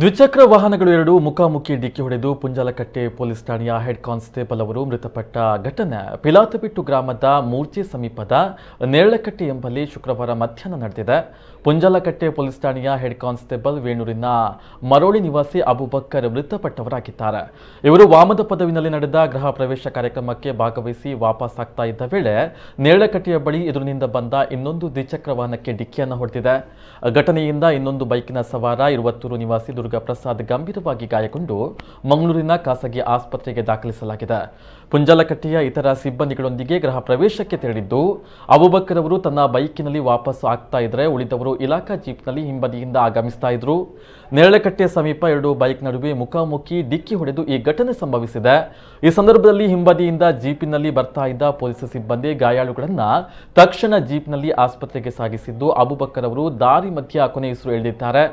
ದ್ವಿಚಕ್ರ ವಾಹನಗಳು ಎರಡು ಮುಖಾಮುಖಿ ಡಿಕ್ಕಿ ಹೊಡೆದು ಪುಂಜಾಲಕಟ್ಟೆ ಪೊಲೀಸ್ ಠಾಣೆಯ ಹೆಡ್ ಕಾನ್ಸ್ಟೇಬಲ್ ಅವರು ಮೃತಪಟ್ಟ ಘಟನೆ ಪಿಲಾತಬಿಟ್ಟು ಗ್ರಾಮದ ಮೂರ್ಚೆ ಸಮೀಪದ ನೇರಳಕಟ್ಟೆ ಎಂಬಲ್ಲಿ ಶುಕ್ರವಾರ ಮಧ್ಯಾಹ್ನ ನಡೆದಿದೆ ಪುಂಜಾಲಕಟ್ಟೆ ಪೊಲೀಸ್ ಠಾಣೆಯ ಹೆಡ್ ಕಾನ್ಸ್ಟೇಬಲ್ ವೇಣೂರಿನ ಮರೋಳಿ ನಿವಾಸಿ ಅಬುಬಕ್ಕರ್ ಮೃತಪಟ್ಟವರಾಗಿದ್ದಾರೆ ಇವರು ವಾಮದ ಪದವಿನಲ್ಲಿ ನಡೆದ ಗೃಹ ಪ್ರವೇಶ ಕಾರ್ಯಕ್ರಮಕ್ಕೆ ಭಾಗವಹಿಸಿ ವಾಪಸ್ ಆಗ್ತಾ ಇದ್ದ ವೇಳೆ ನೇರಳಕಟ್ಟೆಯ ಬಳಿ ಎದುರಿನಿಂದ ಬಂದ ಇನ್ನೊಂದು ದ್ವಿಚಕ್ರ ವಾಹನಕ್ಕೆ ಡಿಕ್ಕಿಯನ್ನು ಹೊಡೆದಿದೆ ಘಟನೆಯಿಂದ ಇನ್ನೊಂದು ಬೈಕಿನ ಸವಾರ ಇರುವತ್ತೂರು ನಿವಾಸಿ ದುರ್ಗಾ ಪ್ರಸಾದ್ ಗಂಭೀರವಾಗಿ ಗಾಯಗೊಂಡು ಮಂಗಳೂರಿನ ಖಾಸಗಿ ಆಸ್ಪತ್ರೆಗೆ ದಾಖಲಿಸಲಾಗಿದೆ ಪುಂಜಾಲಕಟ್ಟೆಯ ಇತರ ಸಿಬ್ಬಂದಿಗಳೊಂದಿಗೆ ಗೃಹ ಪ್ರವೇಶಕ್ಕೆ ತೆರಳಿದ್ದು ಅಬುಬಕ್ಕರ್ ಅವರು ತನ್ನ ಬೈಕಿನಲ್ಲಿ ವಾಪಸ್ ಆಗ್ತಾ ಇದ್ರೆ ಉಳಿದವರು ಇಲಾಖಾ ಜೀಪ್ನಲ್ಲಿ ಹಿಂಬದಿಯಿಂದ ಆಗಮಿಸ್ತಾ ಇದ್ರು ನೇರಳೆಕಟ್ಟೆ ಸಮೀಪ ಎರಡು ಬೈಕ್ ನಡುವೆ ಮುಖಾಮುಖಿ ಡಿಕ್ಕಿ ಹೊಡೆದು ಈ ಘಟನೆ ಸಂಭವಿಸಿದೆ ಈ ಸಂದರ್ಭದಲ್ಲಿ ಹಿಂಬದಿಯಿಂದ ಜೀಪಿನಲ್ಲಿ ಬರ್ತಾ ಇದ್ದ ಪೊಲೀಸ್ ಸಿಬ್ಬಂದಿ ಗಾಯಾಳುಗಳನ್ನು ತಕ್ಷಣ ಜೀಪ್ನಲ್ಲಿ ಆಸ್ಪತ್ರೆಗೆ ಸಾಗಿಸಿದ್ದು ಅಬುಬಕ್ಕರ್ ಅವರು ದಾರಿ ಮಧ್ಯ ಕೊನೆಯುಸಿರು ಎಳೆದಿದ್ದಾರೆ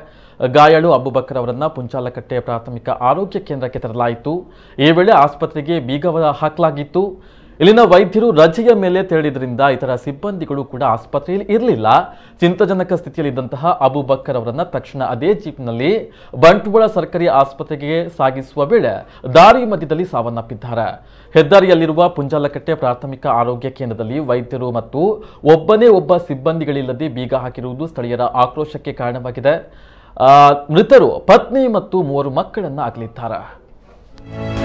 ಗಾಯಾಳು ಅಬುಬಕ್ಕರ್ ಅವರನ್ನು ಪುಂಚಾಲಕಟ್ಟೆ ಪ್ರಾಥಮಿಕ ಆರೋಗ್ಯ ಕೇಂದ್ರಕ್ಕೆ ತರಲಾಯಿತು ಈ ವೇಳೆ ಆಸ್ಪತ್ರೆಗೆ ಬೀಗವರ ಹಾಕಲಾಗಿತ್ತು ಇಲ್ಲಿನ ವೈದ್ಯರು ರಜೆಯ ಮೇಲೆ ತೆರಳಿದ್ರಿಂದ ಇತರ ಸಿಬ್ಬಂದಿಗಳು ಕೂಡ ಆಸ್ಪತ್ರೆಯಲ್ಲಿ ಇರಲಿಲ್ಲ ಚಿಂತಾಜನಕ ಸ್ಥಿತಿಯಲ್ಲಿದ್ದಂತಹ ಅಬು ಬಕ್ಕರ್ ಅವರನ್ನು ತಕ್ಷಣ ಅದೇ ಜೀಪ್ನಲ್ಲಿ ಬಂಟ್ವಾಳ ಸರ್ಕಾರಿ ಆಸ್ಪತ್ರೆಗೆ ಸಾಗಿಸುವ ವೇಳೆ ದಾರಿ ಮಧ್ಯದಲ್ಲಿ ಸಾವನ್ನಪ್ಪಿದ್ದಾರೆ ಹೆದ್ದಾರಿಯಲ್ಲಿರುವ ಪುಂಜಾಲಕಟ್ಟೆ ಪ್ರಾಥಮಿಕ ಆರೋಗ್ಯ ಕೇಂದ್ರದಲ್ಲಿ ವೈದ್ಯರು ಮತ್ತು ಒಬ್ಬನೇ ಒಬ್ಬ ಸಿಬ್ಬಂದಿಗಳಿಲ್ಲದೆ ಬೀಗ ಹಾಕಿರುವುದು ಸ್ಥಳೀಯರ ಆಕ್ರೋಶಕ್ಕೆ ಕಾರಣವಾಗಿದೆ ಮೃತರು ಪತ್ನಿ ಮತ್ತು ಮೂವರು ಮಕ್ಕಳನ್ನು ಆಗಲಿದ್ದಾರೆ